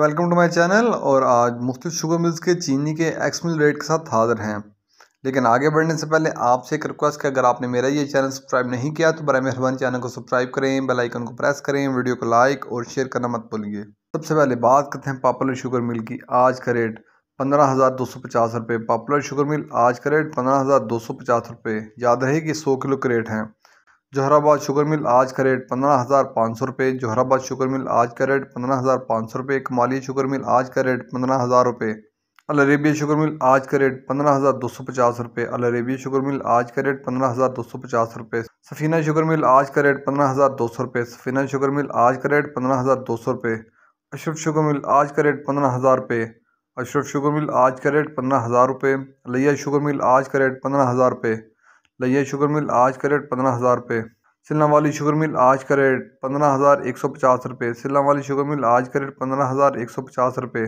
welcome to my channel और आज मुख्त शुगर मिल्स के चीनी के एक्स मिल रेट के साथ हाजिर हैं लेकिन आगे बढ़ने से पहले आपसे एक रिक्वेस्ट है अगर आपने मेरा ये चैनल सब्सक्राइब नहीं किया तो बरए मेहरबानी चैनल को सब्सक्राइब करें बेल आइकन को प्रेस करें वीडियो को लाइक और शेयर करना मत भूलिए सबसे पहले बात करते हैं पॉपुलर शुगर मिल की आज का रेट पंद्रह हज़ार दो सौ पचास रुपये पॉपुलर शुगर मिल आज का रेट पंद्रह हज़ार दो सौ पचास रुपये याद रहे कि सौ किलो के रेट हैं जोहराबाद शुगर मिल आज का रेट पंद्रह हज़ार पाँच सौ रुपये जोहराबाद शुगर मिल आज का रेट पंद्रह हज़ार पाँच सौ रुपये कमाली शुगर मिल आज का रेट पंद्रह हज़ार रुपये अलरेबिया शुगर मिल आज का रेट पंद्रह हज़ार दो सौ पचास रुपये अलरेबिया शुगर मिल आज का रेट पंद्रह हज़ार दो सौ पचास रुपये सफीना शुगर मिल आज का रेट पंद्रह हज़ार दो सौ रुपये सफीना शुगर मिल आज का रेट पंद्रह हज़ार दो सौ रुपये अशरफ शुगर मिल आज का रेट पंद्रह हज़ार रुपये अशरफ शुगर मिल आज का रेट पंद्रह हज़ार रुपये अलिया शुगर मिल आज का रेट पंद्रह हज़ार रुपये लइया शुगर मिल आज का रेट पंद्रह हज़ार रुपये सिलना वाली शुगर मिल आज का रेट पंद्रह हज़ार एक सौ पचास रुपये सिलना वाली शुगर मिल आज का रेट पंद्रह हज़ार एक सौ पचास रुपये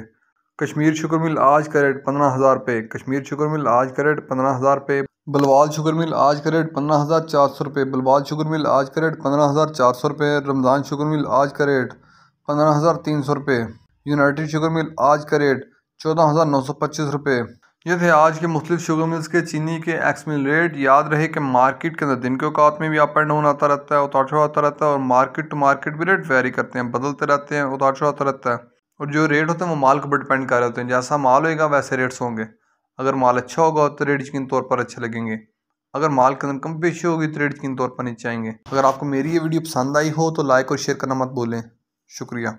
कश्मीर शुगर मिल आज का रेट पंद्रह हज़ार रुपये कश्मीर शुगर मिल आज का रेट पंद्रह हज़ार रुपये बलवाल शुगर मिल आज का रेट पंद्रह हज़ार चार सौ रुपये बलवाल शुगर मिल आज का रेट पंद्रह हज़ार चार सौ रुपये रमज़ान शुगर मिल आज का रेट पंद्रह हज़ार तीन सौ रुपये यूनाइटेड शुगर मिल आज का रेट चौदह हज़ार नौ सौ पच्चीस रुपये ये थे आज के मुख्तु शुगर मिल्स के चीनी के एक्समिल रेट याद रहे कि मार्केट के अंदर दिन के औकात में भी अप एंड डाउन आता रहता है उतार चढ़ाव आता रहता है और मार्केट टू मार्केट भी रेट वेरी करते हैं बदलते रहते हैं उतार चढ़ाव आता रहता है और जो रेट होते हैं वो माल के ऊपर डिपेंड कर रहे होते हैं जैसा माल होएगा वैसे रेट्स होंगे अगर माल अच्छा होगा तो रेट यकीन तौर पर अच्छे लगेंगे अगर माल के अंदर कम पेशी होगी तो रेट यकीन तौर पर नीचे आएंगे अगर आपको मेरी ये वीडियो पसंद आई हो तो लाइक और शेयर करना मत भूलें शुक्रिया